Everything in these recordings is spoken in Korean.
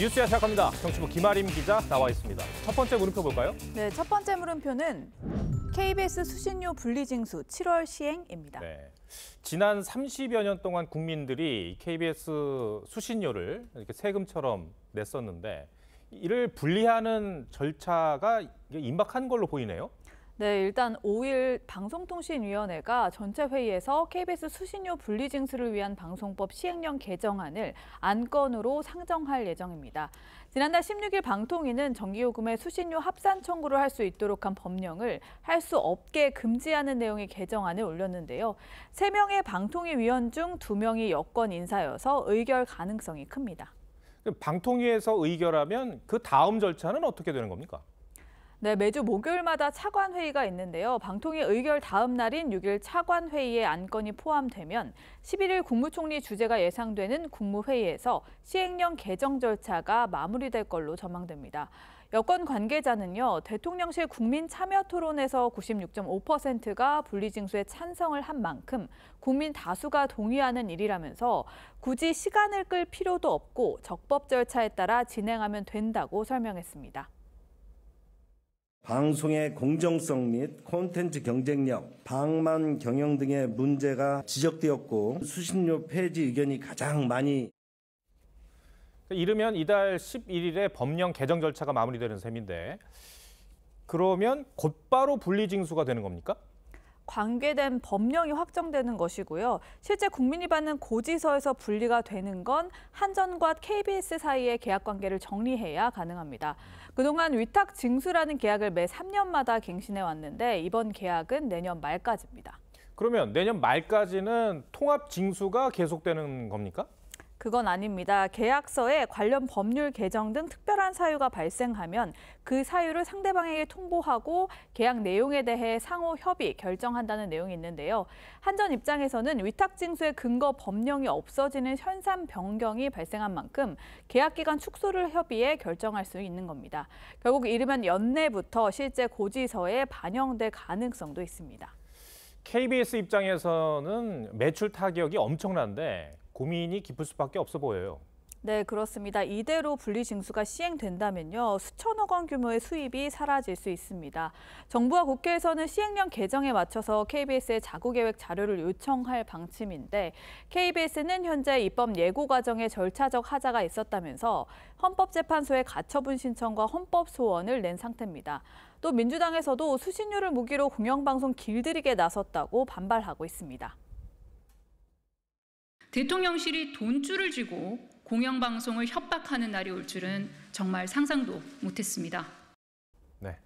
뉴스야 시작합니다. 정치부 김아림 기자 나와 있습니다. 첫 번째 물음표 볼까요? 네, 첫 번째 물음표는 KBS 수신료 분리징수 7월 시행입니다. 네. 지난 30여 년 동안 국민들이 KBS 수신료를 이렇게 세금처럼 냈었는데 이를 분리하는 절차가 임박한 걸로 보이네요. 네, 일단 5일 방송통신위원회가 전체 회의에서 KBS 수신료 분리 징수를 위한 방송법 시행령 개정안을 안건으로 상정할 예정입니다. 지난달 16일 방통위는 전기요금의 수신료 합산 청구를 할 수 있도록 한 법령을 할 수 없게 금지하는 내용의 개정안을 올렸는데요. 3명의 방통위 위원 중 2명이 여권 인사여서 의결 가능성이 큽니다. 방통위에서 의결하면 그 다음 절차는 어떻게 되는 겁니까? 네, 매주 목요일마다 차관 회의가 있는데요. 방통위 의결 다음 날인 6일 차관 회의에 안건이 포함되면 11일 국무총리 주재가 예상되는 국무회의에서 시행령 개정 절차가 마무리될 걸로 전망됩니다. 여권 관계자는요, 대통령실 국민 참여 토론에서 96.5%가 분리징수에 찬성을 한 만큼 국민 다수가 동의하는 일이라면서 굳이 시간을 끌 필요도 없고 적법 절차에 따라 진행하면 된다고 설명했습니다. 방송의 공정성 및 콘텐츠 경쟁력, 방만 경영 등의 문제가 지적되었고 수신료 폐지 의견이 가장 많이 이르면 이달 11일에 법령 개정 절차가 마무리되는 셈인데 그러면 곧바로 분리징수가 되는 겁니까? 관계된 법령이 확정되는 것이고요. 실제 국민이 받는 고지서에서 분리가 되는 건 한전과 KBS 사이의 계약 관계를 정리해야 가능합니다. 그동안 위탁 징수라는 계약을 매 3년마다 갱신해 왔는데 이번 계약은 내년 말까지입니다. 그러면 내년 말까지는 통합 징수가 계속되는 겁니까? 그건 아닙니다. 계약서에 관련 법률 개정 등 특별한 사유가 발생하면 그 사유를 상대방에게 통보하고 계약 내용에 대해 상호 협의, 결정한다는 내용이 있는데요. 한전 입장에서는 위탁징수의 근거 법령이 없어지는 현산 변경이 발생한 만큼 계약 기간 축소를 협의해 결정할 수 있는 겁니다. 결국 이르면 연내부터 실제 고지서에 반영될 가능성도 있습니다. KBS 입장에서는 매출 타격이 엄청난데 고민이 깊을 수밖에 없어 보여요. 네, 그렇습니다. 이대로 분리징수가 시행된다면요. 수천억 원 규모의 수입이 사라질 수 있습니다. 정부와 국회에서는 시행령 개정에 맞춰서 KBS의 자구계획 자료를 요청할 방침인데 KBS는 현재 입법 예고 과정에 절차적 하자가 있었다면서 헌법재판소에 가처분 신청과 헌법 소원을 낸 상태입니다. 또 민주당에서도 수신료를 무기로 공영방송 길들이게 나섰다고 반발하고 있습니다. 대통령실이 돈줄을 쥐고 공영방송을 협박하는 날이 올 줄은 정말 상상도 못했습니다. 네.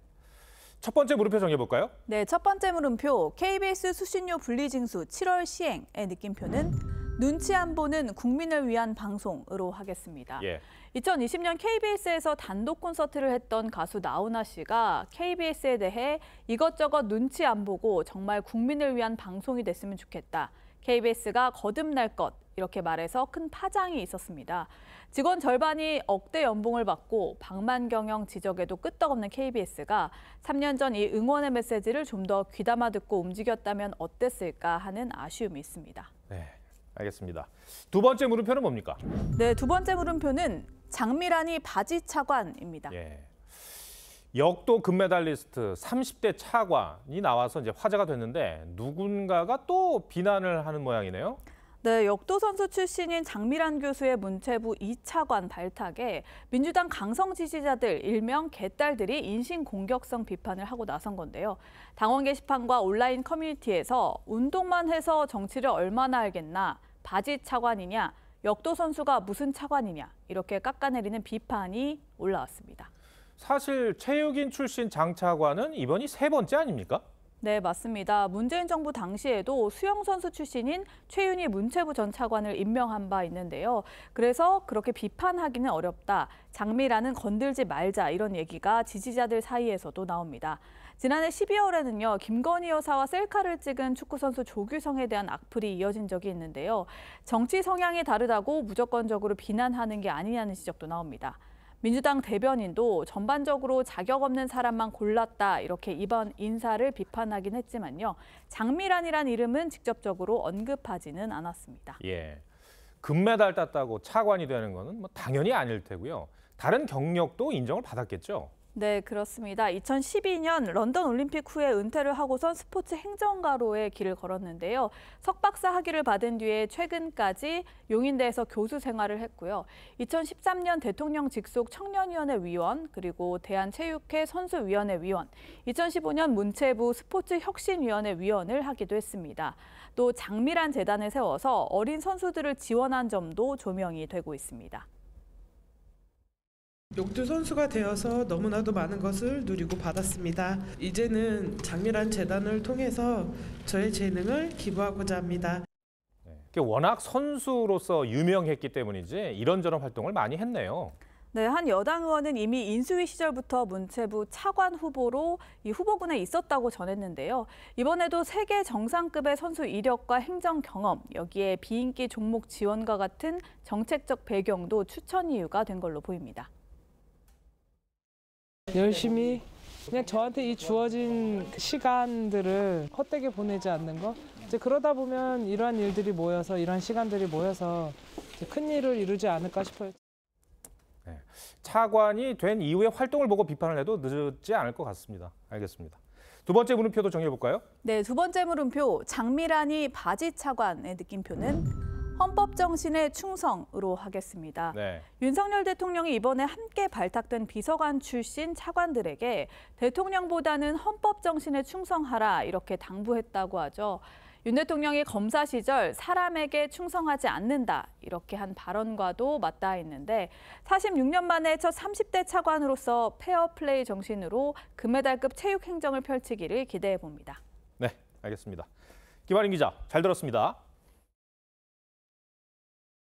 첫 번째 물음표 정해볼까요? 네, 첫 번째 물음표 KBS 수신료 분리징수 7월 시행의 느낌표는 눈치 안 보는 국민을 위한 방송으로 하겠습니다. 예. 2020년 KBS에서 단독 콘서트를 했던 가수 나훈아 씨가 KBS에 대해 이것저것 눈치 안 보고 정말 국민을 위한 방송이 됐으면 좋겠다. KBS가 거듭날 것 이렇게 말해서 큰 파장이 있었습니다. 직원 절반이 억대 연봉을 받고 방만 경영 지적에도 끄떡없는 KBS가 3년 전 이 응원의 메시지를 좀 더 귀담아 듣고 움직였다면 어땠을까 하는 아쉬움이 있습니다. 네, 알겠습니다. 두 번째 물음표는 뭡니까? 네, 두 번째 물음표는 장미란이 바지 차관입니다. 예. 역도 금메달리스트 30대 차관이 나와서 이제 화제가 됐는데 누군가가 또 비난을 하는 모양이네요. 네, 역도 선수 출신인 장미란 교수의 문체부 2차관 발탁에 민주당 강성 지지자들 일명 개딸들이 인신 공격성 비판을 하고 나선 건데요. 당원 게시판과 온라인 커뮤니티에서 운동만 해서 정치를 얼마나 알겠나, 바지 차관이냐, 역도 선수가 무슨 차관이냐 이렇게 깎아내리는 비판이 올라왔습니다. 사실 최육인 출신 장 차관은 이번이 세 번째 아닙니까? 네, 맞습니다. 문재인 정부 당시에도 수영선수 출신인 최윤희 문체부 전 차관을 임명한 바 있는데요. 그래서 그렇게 비판하기는 어렵다. 장미라는 건들지 말자 이런 얘기가 지지자들 사이에서도 나옵니다. 지난해 12월에는요, 김건희 여사와 셀카를 찍은 축구선수 조규성에 대한 악플이 이어진 적이 있는데요. 정치 성향이 다르다고 무조건적으로 비난하는 게 아니냐는 지적도 나옵니다. 민주당 대변인도 전반적으로 자격 없는 사람만 골랐다 이렇게 이번 인사를 비판하긴 했지만요. 장미란이란 이름은 직접적으로 언급하지는 않았습니다. 예. 금메달 땄다고 차관이 되는 것은 뭐 당연히 아닐 테고요. 다른 경력도 인정을 받았겠죠. 네, 그렇습니다. 2012년 런던 올림픽 후에 은퇴를 하고선 스포츠 행정가로의 길을 걸었는데요. 석박사 학위를 받은 뒤에 최근까지 용인대에서 교수 생활을 했고요. 2013년 대통령 직속 청년위원회 위원, 그리고 대한체육회 선수위원회 위원, 2015년 문체부 스포츠혁신위원회 위원을 하기도 했습니다. 또 장미란 재단을 세워서 어린 선수들을 지원한 점도 조명이 되고 있습니다. 용두 선수가 되어서 너무나도 많은 것을 누리고 받았습니다. 이제는 장미란 재단을 통해서 저의 재능을 기부하고자 합니다. 네. 워낙 선수로서 유명했기 때문이지 이런저런 활동을 많이 했네요. 네, 한 여당 의원은 이미 인수위 시절부터 문체부 차관 후보로 이 후보군에 있었다고 전했는데요. 이번에도 세계 정상급의 선수 이력과 행정 경험, 여기에 비인기 종목 지원과 같은 정책적 배경도 추천 이유가 된 걸로 보입니다. 열심히 그냥 저한테 이 주어진 시간들을 헛되게 보내지 않는 거 이제 그러다 보면 이러한 일들이 모여서 이러한 시간들이 모여서 큰 일을 이루지 않을까 싶어요. 네. 차관이 된 이후에 활동을 보고 비판을 해도 늦지 않을 것 같습니다. 알겠습니다. 두 번째 물음표도 정해볼까요? 리 네, 두 번째 물음표 장미란이 바지 차관의 느낌표는 헌법 정신의 충성으로 하겠습니다. 네. 윤석열 대통령이 이번에 함께 발탁된 비서관 출신 차관들에게 대통령보다는 헌법 정신에 충성하라 이렇게 당부했다고 하죠. 윤 대통령이 검사 시절 사람에게 충성하지 않는다 이렇게 한 발언과도 맞닿아 있는데 46년 만에 첫 30대 차관으로서 페어플레이 정신으로 금메달급 체육 행정을 펼치기를 기대해 봅니다. 네, 알겠습니다. 김아린 기자, 잘 들었습니다.